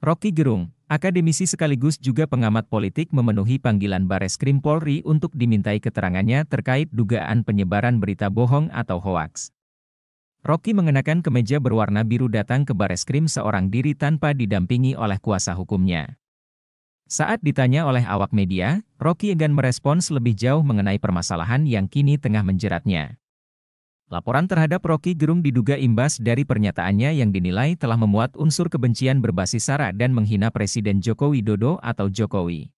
Rocky Gerung, akademisi sekaligus juga pengamat politik memenuhi panggilan Bares Krim Polri untuk dimintai keterangannya terkait dugaan penyebaran berita bohong atau hoaks. Rocky mengenakan kemeja berwarna biru datang ke Bares Krim seorang diri tanpa didampingi oleh kuasa hukumnya. Saat ditanya oleh awak media, Rocky enggan merespons lebih jauh mengenai permasalahan yang kini tengah menjeratnya. Laporan terhadap Rocky Gerung diduga imbas dari pernyataannya yang dinilai telah memuat unsur kebencian berbasis sara dan menghina Presiden Joko Widodo atau Jokowi.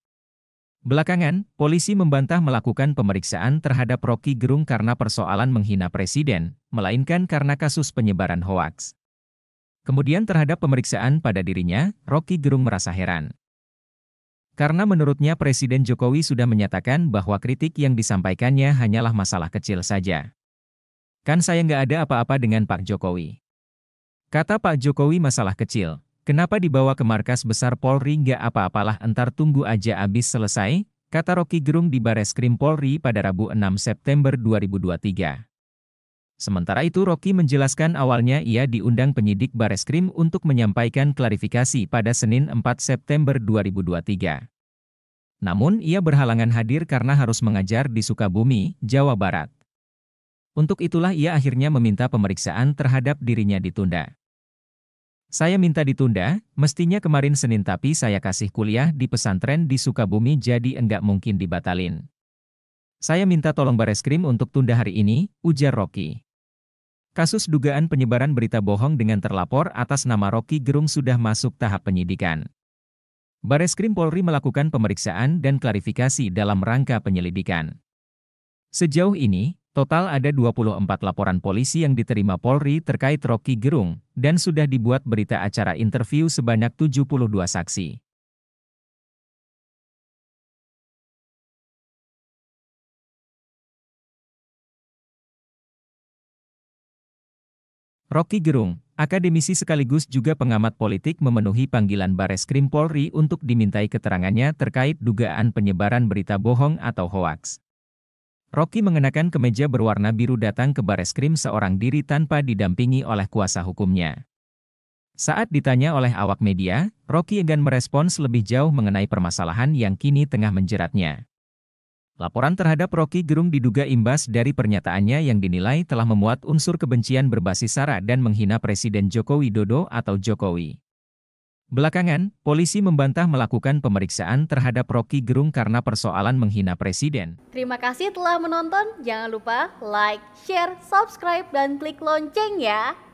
Belakangan, polisi membantah melakukan pemeriksaan terhadap Rocky Gerung karena persoalan menghina Presiden, melainkan karena kasus penyebaran hoaks. Kemudian terhadap pemeriksaan pada dirinya, Rocky Gerung merasa heran. Karena menurutnya Presiden Jokowi sudah menyatakan bahwa kritik yang disampaikannya hanyalah masalah kecil saja. Kan saya nggak ada apa-apa dengan Pak Jokowi. Kata Pak Jokowi masalah kecil. Kenapa dibawa ke markas besar Polri nggak apa-apalah entar tunggu aja abis selesai, kata Rocky Gerung di Bares Krim Polri pada Rabu 6 September 2023. Sementara itu Rocky menjelaskan awalnya ia diundang penyidik Bares Krim untuk menyampaikan klarifikasi pada Senin 4 September 2023. Namun ia berhalangan hadir karena harus mengajar di Sukabumi, Jawa Barat. Untuk itulah ia akhirnya meminta pemeriksaan terhadap dirinya ditunda. Saya minta ditunda, mestinya kemarin Senin tapi saya kasih kuliah di pesantren di Sukabumi jadi enggak mungkin dibatalin. Saya minta tolong bareskrim untuk tunda hari ini, ujar Rocky. Kasus dugaan penyebaran berita bohong dengan terlapor atas nama Rocky Gerung sudah masuk tahap penyidikan. Bareskrim Polri melakukan pemeriksaan dan klarifikasi dalam rangka penyelidikan. Sejauh ini, Total ada 24 laporan polisi yang diterima Polri terkait Rocky Gerung, dan sudah dibuat berita acara interview sebanyak 72 saksi. Rocky Gerung, akademisi sekaligus juga pengamat politik memenuhi panggilan Bares Krim Polri untuk dimintai keterangannya terkait dugaan penyebaran berita bohong atau hoaks. Rocky mengenakan kemeja berwarna biru datang ke krim seorang diri tanpa didampingi oleh kuasa hukumnya. Saat ditanya oleh awak media, Rocky enggan merespons lebih jauh mengenai permasalahan yang kini tengah menjeratnya. Laporan terhadap Rocky Gerung diduga imbas dari pernyataannya yang dinilai telah memuat unsur kebencian berbasis sara dan menghina Presiden Joko Widodo atau Jokowi. Belakangan, polisi membantah melakukan pemeriksaan terhadap Rocky Gerung karena persoalan menghina presiden. Terima kasih telah menonton. Jangan lupa like, share, subscribe, dan klik lonceng ya.